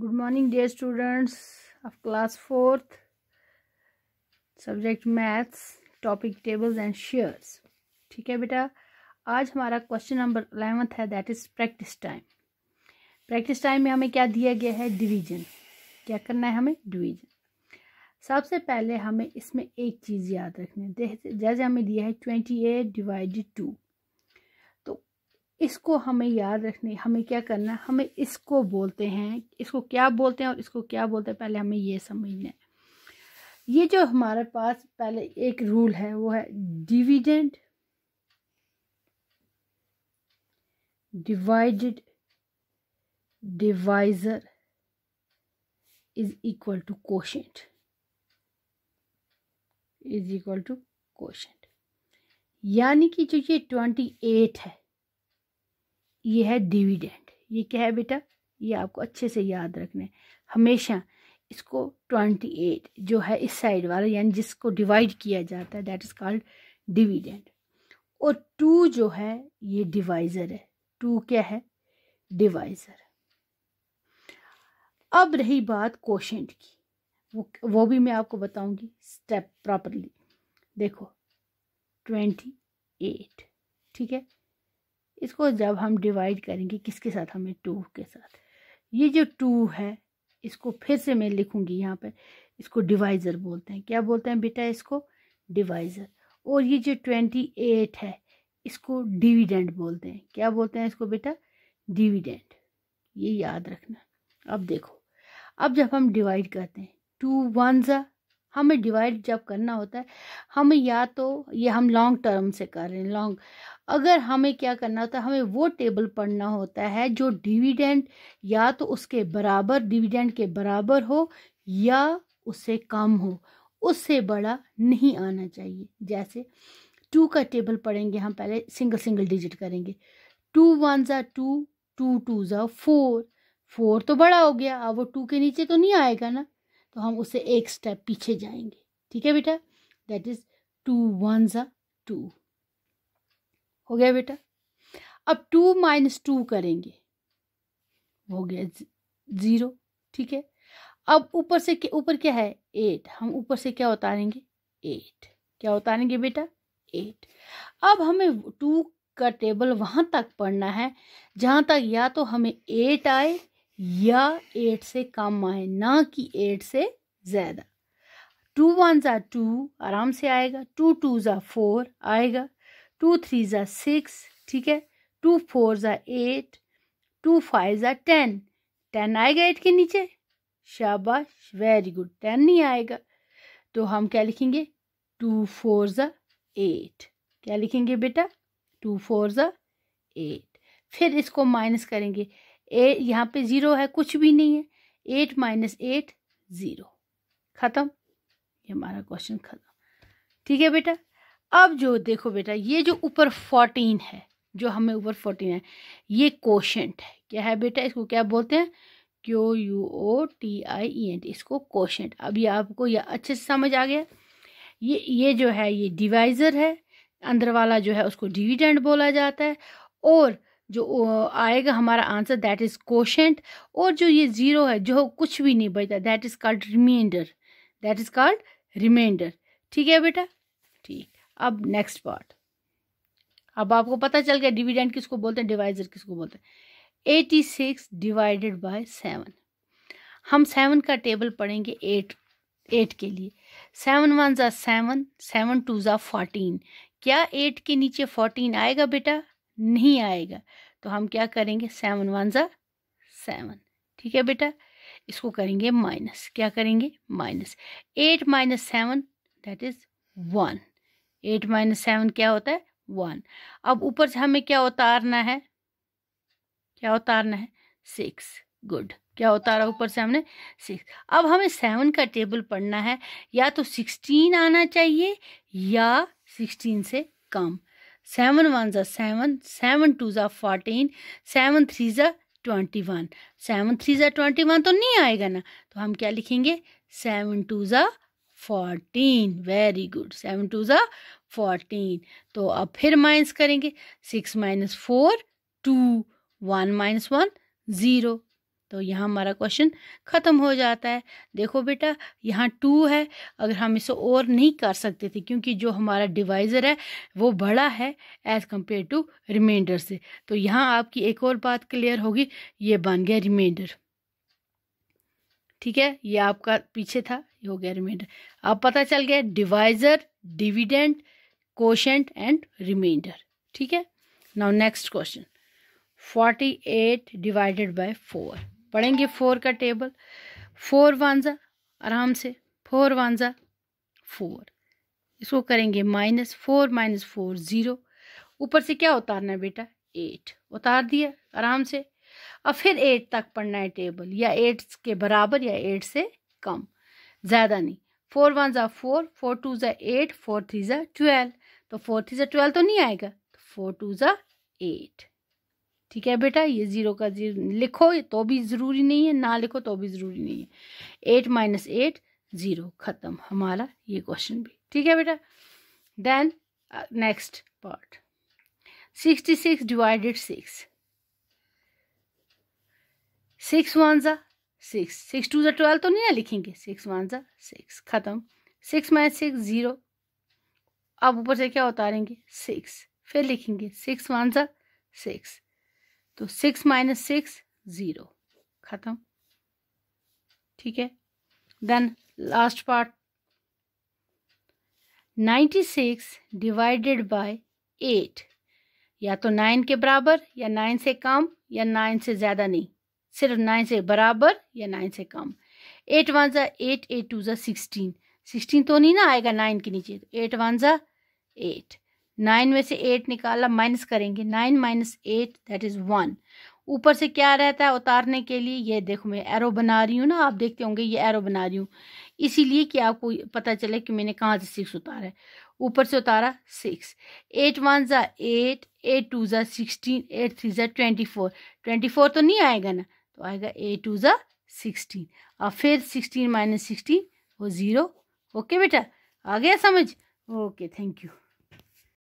good morning dear students of class fourth subject maths topic tables and shares ठीक है बेटा आज हमारा क्वेश्चन नंबर अलेवंथ है that is practice time practice time में हमें क्या दिया गया है डिवीजन क्या करना है हमें डिवीजन सबसे पहले हमें इसमें एक चीज़ याद रखनी है जैसे हमें दिया है ट्वेंटी एट डिवाइडेड टू इसको हमें याद रखने हमें क्या करना है हमें इसको बोलते हैं इसको क्या बोलते हैं और इसको क्या बोलते हैं पहले हमें ये समझना है ये जो हमारे पास पहले एक रूल है वो है dividend divided divisor is equal to quotient is equal to quotient यानी कि जो ये ट्वेंटी एट है ये है डिविडेंड ये क्या है बेटा ये आपको अच्छे से याद रखना है हमेशा इसको ट्वेंटी एट जो है इस साइड वाला यानी जिसको डिवाइड किया जाता है दैट इज़ कॉल्ड डिविडेंड और टू जो है ये डिवाइज़र है टू क्या है डिवाइज़र अब रही बात कोशेंट की वो वो भी मैं आपको बताऊंगी स्टेप प्रॉपरली देखो ट्वेंटी एट ठीक है इसको जब हम डिवाइड करेंगे किसके साथ हमें टू के साथ ये जो टू है इसको फिर से मैं लिखूंगी यहाँ पर इसको डिवाइज़र बोलते हैं क्या बोलते हैं बेटा इसको डिवाइज़र और ये जो ट्वेंटी एट है इसको डिविडेंड बोलते हैं क्या बोलते हैं इसको बेटा डिविडेंड ये याद रखना अब देखो अब जब हम डिवाइड करते हैं टू वन ज़ा हमें डिवाइड जब करना होता है हम या तो ये हम लॉन्ग टर्म से कर रहे हैं लॉन्ग अगर हमें क्या करना होता है हमें वो टेबल पढ़ना होता है जो डिविडेंड या तो उसके बराबर डिविडेंड के बराबर हो या उससे कम हो उससे बड़ा नहीं आना चाहिए जैसे टू का टेबल पढ़ेंगे हम पहले सिंगल सिंगल डिजिट करेंगे टू वन ज़ा टू टू टू ज़ा फोर फोर तो बड़ा हो गया अब वो टू के नीचे तो नहीं आएगा ना तो हम उससे एक स्टेप पीछे जाएंगे ठीक है बेटा दैट इज टू वन ज़ा टू हो गया बेटा अब टू माइनस टू करेंगे हो गया ज़ीरो ठीक है अब ऊपर से ऊपर क्या है एट हम ऊपर से क्या उतारेंगे एट क्या उतारेंगे बेटा एट अब हमें टू का टेबल वहाँ तक पढ़ना है जहाँ तक या तो हमें एट आए या एट से कम आए ना कि एट से ज़्यादा टू वन ज़ा टू आराम से आएगा टू टू ज़ा फोर आएगा टू थ्री ज़ा सिक्स ठीक है टू फोर ज़ा एट टू फाइव ज़ा टेन टेन आएगा एट के नीचे शाबाश वेरी गुड टेन नहीं आएगा तो हम क्या लिखेंगे टू फोर ज़ा एट क्या लिखेंगे बेटा टू फोर ज़ा एट फिर इसको माइनस करेंगे ए यहाँ पे ज़ीरो है कुछ भी नहीं है एट माइनस एट ज़ीरो ख़त्म ये हमारा क्वेश्चन ख़त्म ठीक है बेटा अब जो देखो बेटा ये जो ऊपर फोर्टीन है जो हमें ऊपर फोर्टीन है ये कोशेंट है क्या है बेटा इसको क्या बोलते हैं Q U O T I E and इसको कोशेंट अब ये आपको यह अच्छे से समझ आ गया ये ये जो है ये डिवाइज़र है अंदर वाला जो है उसको डिविडेंड बोला जाता है और जो आएगा हमारा आंसर दैट इज़ कोशेंट और जो ये ज़ीरो है जो कुछ भी नहीं बचता that is called remainder that is called remainder ठीक है बेटा ठीक अब नेक्स्ट पार्ट अब आपको पता चल गया डिविडेंड किसको बोलते हैं डिवाइजर किसको बोलते हैं eighty six divided by seven हम सेवन का टेबल पढ़ेंगे एट एट के लिए सेवन वन ज़ा सेवन सेवन टू ज़ा फोर्टीन क्या एट के नीचे फोर्टीन आएगा बेटा नहीं आएगा तो हम क्या करेंगे सेवन वन ज़ा सेवन ठीक है बेटा इसको करेंगे माइनस क्या करेंगे minus eight minus seven that is one eight minus seven क्या होता है वन अब ऊपर से हमें क्या उतारना है क्या उतारना है सिक्स गुड क्या उतारा ऊपर से हमने सिक्स अब हमें सेवन का टेबल पढ़ना है या तो सिक्सटीन आना चाहिए या सिक्सटीन से कम सेवन वन ज़ा सेवन सेवन टू ज़ा फोर्टीन सेवन थ्री ज़ा ट्वेंटी वन सेवन थ्री ज़ा ट्वेंटी वन तो नहीं आएगा ना तो हम क्या लिखेंगे सेवन टू ज़ा fourteen very good seven two ज़ा फोर्टीन तो अब फिर माइनस करेंगे six minus four two one minus one zero तो यहाँ हमारा क्वेश्चन ख़त्म हो जाता है देखो बेटा यहाँ टू है अगर हम इसे और नहीं कर सकते थे क्योंकि जो हमारा डिवाइज़र है वो बड़ा है एज़ कम्पेयर टू रिमाइंडर से तो यहाँ आपकी एक और बात क्लियर होगी ये बन गया रिमाइंडर ठीक है ये आपका पीछे था ये हो गया रिमाइंडर अब पता चल गया divisor dividend quotient and remainder ठीक है now next question forty eight divided by four पढ़ेंगे फोर का टेबल फोर वानज़ा आराम से फोर वानज़ा फोर इसको करेंगे minus four minus four zero ऊपर से क्या उतारना है बेटा एट उतार दिया आराम से और फिर एट तक पढ़ना है टेबल या एट के बराबर या एट से कम ज़्यादा नहीं फोर वन ज़ा फोर फोर टू ज़ा एट फोर थ्री ज़ा ट्वेल्व तो फोर थ्री ज़ा ट्वेल्व तो नहीं आएगा तो फोर टू ज़ा एट ठीक है बेटा ये ज़ीरो का जीरो लिखो तो भी ज़रूरी नहीं है ना लिखो तो भी ज़रूरी नहीं है एट माइनस एट ज़ीरो ख़त्म हमारा ये क्वेश्चन भी ठीक है बेटा then next part sixty six divided six six one ज़ा सिक्स सिक्स टू ज़ा ट्वेल्व तो नहीं ना लिखेंगे सिक्स वन ज़ा सिक्स ख़त्म सिक्स माइनस सिक्स ज़ीरो अब ऊपर से क्या उतारेंगे सिक्स फिर लिखेंगे सिक्स वन ज़ा सिक्स तो सिक्स माइनस सिक्स ज़ीरो ख़त्म ठीक है then last part ninety six divided by eight या तो नाइन के बराबर या नाइन से कम या नाइन से ज़्यादा नहीं सिर्फ नाइन से बराबर या नाइन से कम एट वन ज़ा एट एट टू ज़ा सिक्सटीन सिक्सटीन तो नहीं ना आएगा नाइन के नीचे एट वन ज़ा एट नाइन में से एट निकाला माइनस करेंगे nine minus eight that is one ऊपर से क्या रहता है उतारने के लिए ये देखो मैं एरो बना रही हूँ ना आप देखते होंगे ये एरो बना रही हूँ इसीलिए कि आपको पता चले कि मैंने कहाँ से सिक्स उतारा है ऊपर से उतारा सिक्स एट वन ज़ा एट एट टू ज़ा सिक्सटीन एट थ्री ज़ा ट्वेंटी फोर ट्वेंटी फोर तो नहीं आएगा ना तो आएगा एट टू ज़ा सिक्सटीन और फिर सिक्सटीन माइनस सिक्सटीन वो ज़ीरो ओके बेटा आ गया समझ ओके थैंक यू